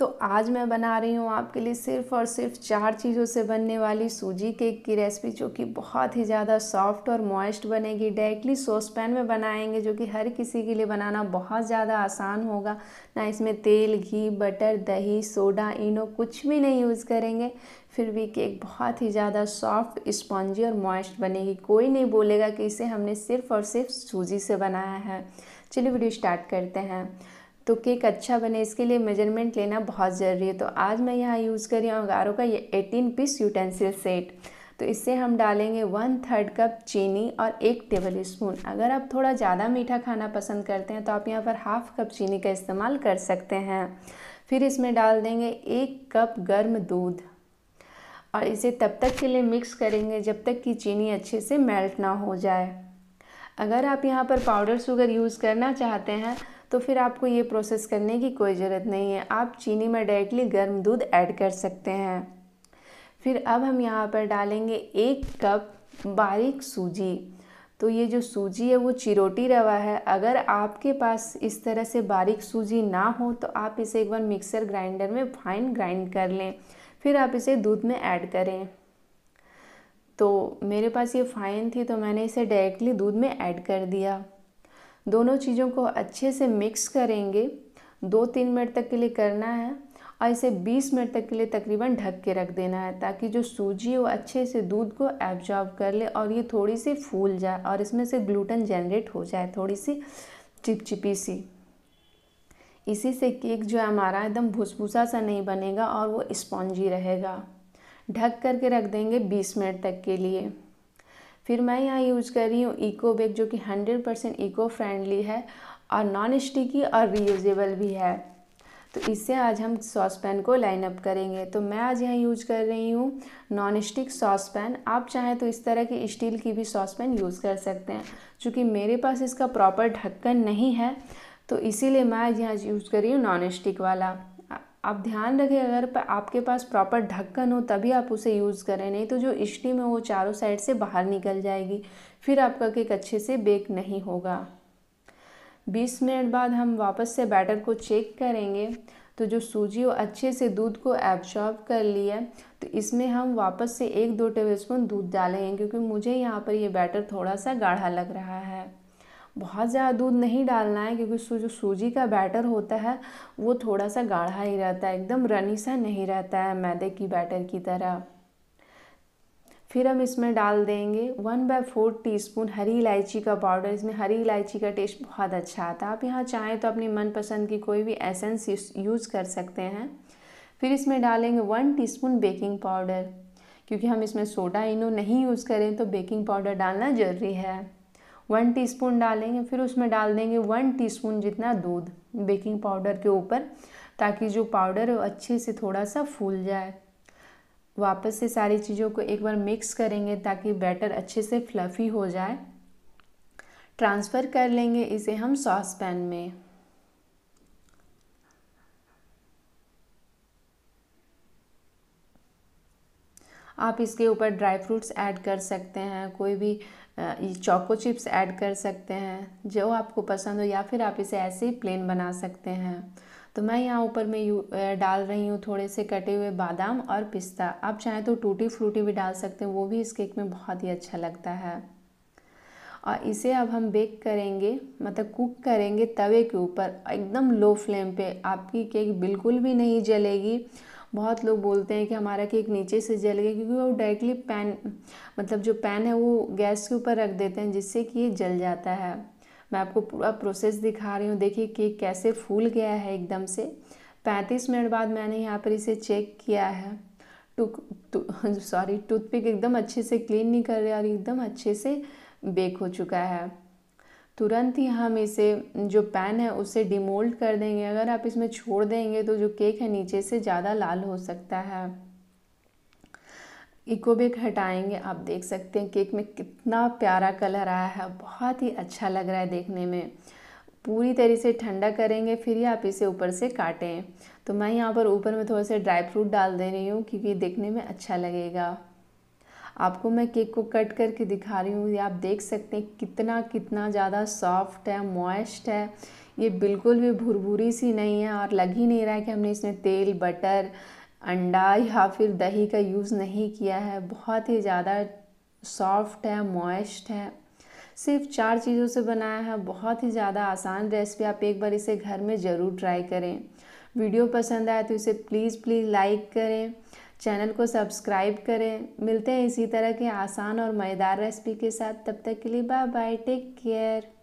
तो आज मैं बना रही हूँ आपके लिए सिर्फ और सिर्फ चार चीज़ों से बनने वाली सूजी केक की रेसिपी जो कि बहुत ही ज़्यादा सॉफ्ट और मॉइस्ट बनेगी डायरेक्टली सॉस पैन में बनाएंगे जो कि हर किसी के लिए बनाना बहुत ज़्यादा आसान होगा ना इसमें तेल घी बटर दही सोडा इनो कुछ भी नहीं यूज़ करेंगे फिर भी केक बहुत ही ज़्यादा सॉफ्ट स्पॉन्जी और मॉइस्ट बनेगी कोई नहीं बोलेगा कि इसे हमने सिर्फ़ और सिर्फ सूजी से बनाया है चलिए वीडियो स्टार्ट करते हैं तो केक अच्छा बने इसके लिए मेजरमेंट लेना बहुत ज़रूरी है तो आज मैं यहाँ यूज़ कर रही हूँ अंगारों का ये एटीन पीस यूटेंसिल सेट तो इससे हम डालेंगे वन थर्ड कप चीनी और एक टेबल स्पून अगर आप थोड़ा ज़्यादा मीठा खाना पसंद करते हैं तो आप यहाँ पर हाफ़ कप चीनी का इस्तेमाल कर सकते हैं फिर इसमें डाल देंगे एक कप गर्म दूध और इसे तब तक के लिए मिक्स करेंगे जब तक कि चीनी अच्छे से मेल्ट ना हो जाए अगर आप यहाँ पर पाउडर शुगर यूज़ करना चाहते हैं तो फिर आपको ये प्रोसेस करने की कोई ज़रूरत नहीं है आप चीनी में डायरेक्टली गर्म दूध ऐड कर सकते हैं फिर अब हम यहाँ पर डालेंगे एक कप बारीक सूजी तो ये जो सूजी है वो चिरोटी रवा है अगर आपके पास इस तरह से बारीक सूजी ना हो तो आप इसे एक बार मिक्सर ग्राइंडर में फाइन ग्राइंड कर लें फिर आप इसे दूध में ऐड करें तो मेरे पास ये फाइन थी तो मैंने इसे डायरेक्टली दूध में ऐड कर दिया दोनों चीज़ों को अच्छे से मिक्स करेंगे दो तीन मिनट तक के लिए करना है और इसे 20 मिनट तक के लिए तकरीबन ढक के रख देना है ताकि जो सूजी है वो अच्छे से दूध को एब्जॉर्ब कर ले और ये थोड़ी सी फूल जाए और इसमें से ग्लूटन जनरेट हो जाए थोड़ी सी चिपचिपी सी इसी से केक जो है हमारा एकदम भुसभुसा सा नहीं बनेगा और वो स्पॉन्जी रहेगा ढक करके रख देंगे 20 मिनट तक के लिए फिर मैं यहाँ यूज़ कर रही हूँ इको बैग जो कि हंड्रेड परसेंट इको फ्रेंडली है और नॉन स्टिकी और रीयूजेबल भी है तो इससे आज हम सॉस पैन को लाइन अप करेंगे तो मैं आज यहाँ यूज कर रही हूँ नॉन स्टिक सॉस पैन आप चाहें तो इस तरह की स्टील की भी सॉस पैन यूज़ कर सकते हैं चूँकि मेरे पास इसका प्रॉपर ढक्कन नहीं है तो इसीलिए मैं आज यहाँ यूज़ कर रही हूँ नॉन स्टिक वाला आप ध्यान रखें अगर आपके पास प्रॉपर ढक्कन हो तभी आप उसे यूज़ करें नहीं तो जो इशली में वो चारों साइड से बाहर निकल जाएगी फिर आपका केक अच्छे से बेक नहीं होगा 20 मिनट बाद हम वापस से बैटर को चेक करेंगे तो जो सूजी वो अच्छे से दूध को एब्जॉर्ब कर लिया तो इसमें हम वापस से एक दो टेबल स्पून दूध डालेंगे क्योंकि मुझे यहाँ पर ये बैटर थोड़ा सा गाढ़ा लग रहा है बहुत ज़्यादा दूध नहीं डालना है क्योंकि सू जो सूजी का बैटर होता है वो थोड़ा सा गाढ़ा ही रहता है एकदम रनी सा नहीं रहता है मैदे की बैटर की तरह फिर हम इसमें डाल देंगे one by four teaspoon हरी इलायची का पाउडर इसमें हरी इलायची का टेस्ट बहुत अच्छा आता है आप यहाँ चाहें तो अपनी मनपसंद की कोई भी एसेंस यूज़ कर सकते हैं फिर इसमें डालेंगे वन टीस्पून बेकिंग पाउडर क्योंकि हम इसमें सोडा इनो नहीं यूज़ करें तो बेकिंग पाउडर डालना ज़रूरी है वन टीस्पून डालेंगे फिर उसमें डाल देंगे वन टीस्पून जितना दूध बेकिंग पाउडर के ऊपर ताकि जो पाउडर है अच्छे से थोड़ा सा फूल जाए वापस से सारी चीज़ों को एक बार मिक्स करेंगे ताकि बैटर अच्छे से फ्लफ़ी हो जाए ट्रांसफ़र कर लेंगे इसे हम सॉस पैन में आप इसके ऊपर ड्राई फ्रूट्स ऐड कर सकते हैं कोई भी चॉको चिप्स ऐड कर सकते हैं जो आपको पसंद हो या फिर आप इसे ऐसे ही प्लेन बना सकते हैं तो मैं यहाँ ऊपर में यू डाल रही हूँ थोड़े से कटे हुए बादाम और पिस्ता आप चाहें तो टूटी फ्रूटी भी डाल सकते हैं वो भी इस केक में बहुत ही अच्छा लगता है और इसे अब हम बेक करेंगे मतलब कुक करेंगे तवे के ऊपर एकदम लो फ्लेम पे आपकी केक बिल्कुल भी नहीं जलेगी बहुत लोग बोलते हैं कि हमारा केक नीचे से जल गया क्योंकि वो डायरेक्टली पैन मतलब जो पैन है वो गैस के ऊपर रख देते हैं जिससे कि ये जल जाता है मैं आपको पूरा प्रोसेस दिखा रही हूँ देखिए केक कैसे फूल गया है एकदम से पैंतीस मिनट बाद मैंने यहाँ पर इसे चेक किया है टू सॉरी टूथपिक एकदम अच्छे से क्लीन नहीं कर रहे और एकदम अच्छे से बेक हो चुका है तुरंत ही हम इसे जो पैन है उसे डिमोल्ड कर देंगे अगर आप इसमें छोड़ देंगे तो जो केक है नीचे से ज़्यादा लाल हो सकता है इको बेक हटाएंगे आप देख सकते हैं केक में कितना प्यारा कलर आया है बहुत ही अच्छा लग रहा है देखने में पूरी तरह से ठंडा करेंगे फिर ही आप इसे ऊपर से काटें तो मैं यहाँ पर ऊपर में थोड़ा सा ड्राई फ्रूट डाल दे रही हूँ क्योंकि देखने में अच्छा लगेगा आपको मैं केक को कट करके दिखा रही हूँ ये आप देख सकते हैं कितना कितना ज़्यादा सॉफ्ट है मॉइस्ट है ये बिल्कुल भी भुरभुरी सी नहीं है और लग ही नहीं रहा है कि हमने इसमें तेल बटर अंडा या फिर दही का यूज़ नहीं किया है बहुत ही ज़्यादा सॉफ्ट है मॉइस्ट है सिर्फ चार चीज़ों से बनाया है बहुत ही ज़्यादा आसान रेसिपी आप एक बार इसे घर में ज़रूर ट्राई करें वीडियो पसंद आए तो इसे प्लीज़ प्लीज़ लाइक करें चैनल को सब्सक्राइब करें मिलते हैं इसी तरह के आसान और मज़ेदार रेसिपी के साथ तब तक के लिए बाय बाय टेक केयर